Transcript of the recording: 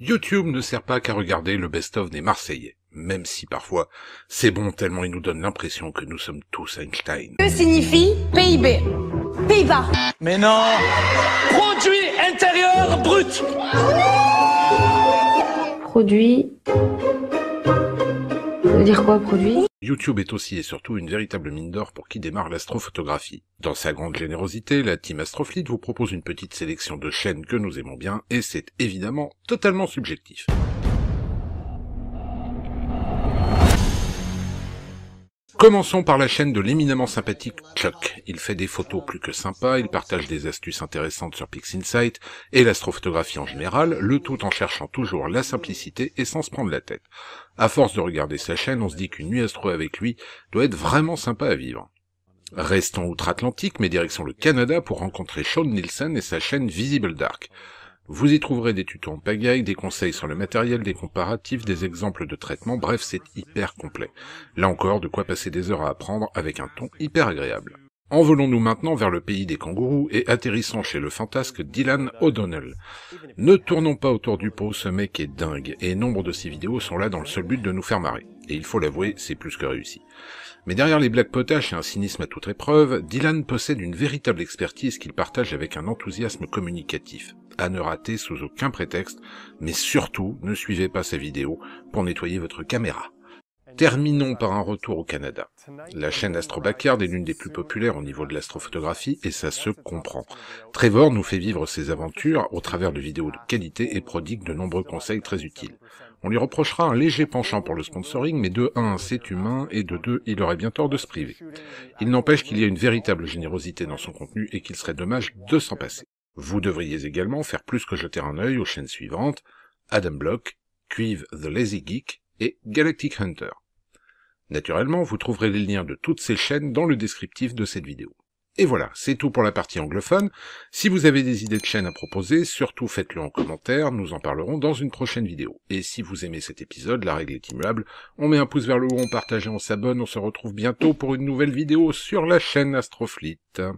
YouTube ne sert pas qu'à regarder le best-of des Marseillais, même si parfois c'est bon tellement il nous donne l'impression que nous sommes tous Einstein. Que signifie PIB pays Mais non Produit intérieur brut Produit quoi, YouTube est aussi et surtout une véritable mine d'or pour qui démarre l'astrophotographie. Dans sa grande générosité, la team Astrofleet vous propose une petite sélection de chaînes que nous aimons bien, et c'est évidemment totalement subjectif. Commençons par la chaîne de l'éminemment sympathique Chuck. Il fait des photos plus que sympas, il partage des astuces intéressantes sur PixInsight et l'astrophotographie en général, le tout en cherchant toujours la simplicité et sans se prendre la tête. À force de regarder sa chaîne, on se dit qu'une nuit astro avec lui doit être vraiment sympa à vivre. Restons outre-Atlantique, mais direction le Canada pour rencontrer Sean Nielsen et sa chaîne Visible Dark. Vous y trouverez des tutos en pagaille, des conseils sur le matériel, des comparatifs, des exemples de traitement, bref, c'est hyper complet. Là encore, de quoi passer des heures à apprendre avec un ton hyper agréable. Envolons-nous maintenant vers le pays des kangourous et atterrissons chez le fantasque Dylan O'Donnell. Ne tournons pas autour du pot, ce mec est dingue, et nombre de ses vidéos sont là dans le seul but de nous faire marrer et il faut l'avouer, c'est plus que réussi. Mais derrière les black potaches et un cynisme à toute épreuve, Dylan possède une véritable expertise qu'il partage avec un enthousiasme communicatif. À ne rater sous aucun prétexte, mais surtout ne suivez pas sa vidéo pour nettoyer votre caméra. Terminons par un retour au Canada. La chaîne Astro est l'une des plus populaires au niveau de l'astrophotographie et ça se comprend. Trevor nous fait vivre ses aventures au travers de vidéos de qualité et prodigue de nombreux conseils très utiles. On lui reprochera un léger penchant pour le sponsoring, mais de 1, c'est humain, et de 2, il aurait bien tort de se priver. Il n'empêche qu'il y a une véritable générosité dans son contenu et qu'il serait dommage de s'en passer. Vous devriez également faire plus que jeter un œil aux chaînes suivantes, Adam Block, Cuive The Lazy Geek et Galactic Hunter. Naturellement, vous trouverez les liens de toutes ces chaînes dans le descriptif de cette vidéo. Et voilà, c'est tout pour la partie anglophone. Si vous avez des idées de chaîne à proposer, surtout faites-le en commentaire, nous en parlerons dans une prochaine vidéo. Et si vous aimez cet épisode, la règle est immuable, on met un pouce vers le haut, on partage et on s'abonne, on se retrouve bientôt pour une nouvelle vidéo sur la chaîne Astrofleet.